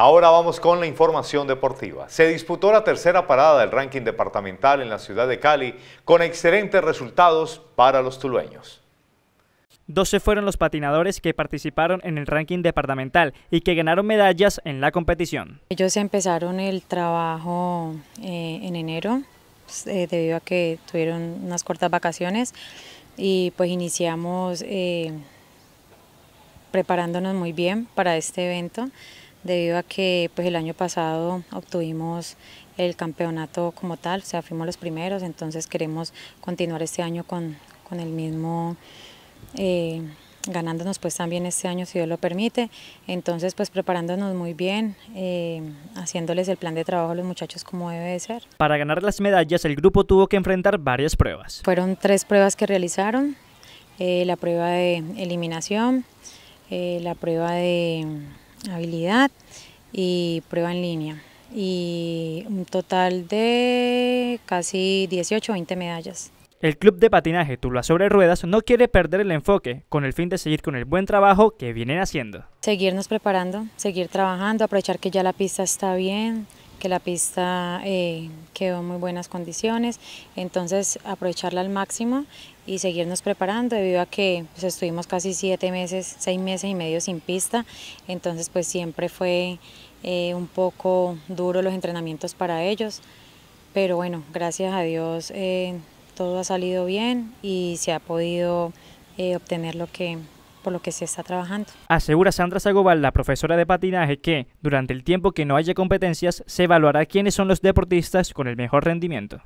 Ahora vamos con la información deportiva. Se disputó la tercera parada del ranking departamental en la ciudad de Cali con excelentes resultados para los tulueños. 12 fueron los patinadores que participaron en el ranking departamental y que ganaron medallas en la competición. Ellos empezaron el trabajo eh, en enero eh, debido a que tuvieron unas cortas vacaciones y pues iniciamos eh, preparándonos muy bien para este evento debido a que pues, el año pasado obtuvimos el campeonato como tal, o sea, fuimos los primeros, entonces queremos continuar este año con, el mismo... Eh, ganándonos pues también este año si Dios lo permite. Entonces pues preparándonos muy bien, eh, haciéndoles el plan de trabajo a los muchachos como debe de ser. Para ganar las medallas el grupo tuvo que enfrentar varias pruebas. Fueron tres pruebas que realizaron, eh, la prueba de eliminación, la prueba de habilidad y prueba en línea. Y un total de casi 18 o 20 medallas. El club de patinaje Tula sobre Ruedas no quiere perder el enfoque con el fin de seguir con el buen trabajo que vienen haciendo. Seguirnos preparando, seguir trabajando, aprovechar que ya la pista está bien, que la pista eh, quedó en muy buenas condiciones, entonces aprovecharla al máximo y seguirnos preparando debido a que pues, estuvimos casi siete meses, seis meses y medio sin pista, entonces pues siempre fue eh, un poco duro los entrenamientos para ellos, pero bueno, gracias a Dios eh, todo ha salido bien y se ha podido obtener lo que, por lo que se está trabajando. Asegura Sandra Sagobal, la profesora de patinaje, que durante el tiempo que no haya competencias se evaluará quiénes son los deportistas con el mejor rendimiento.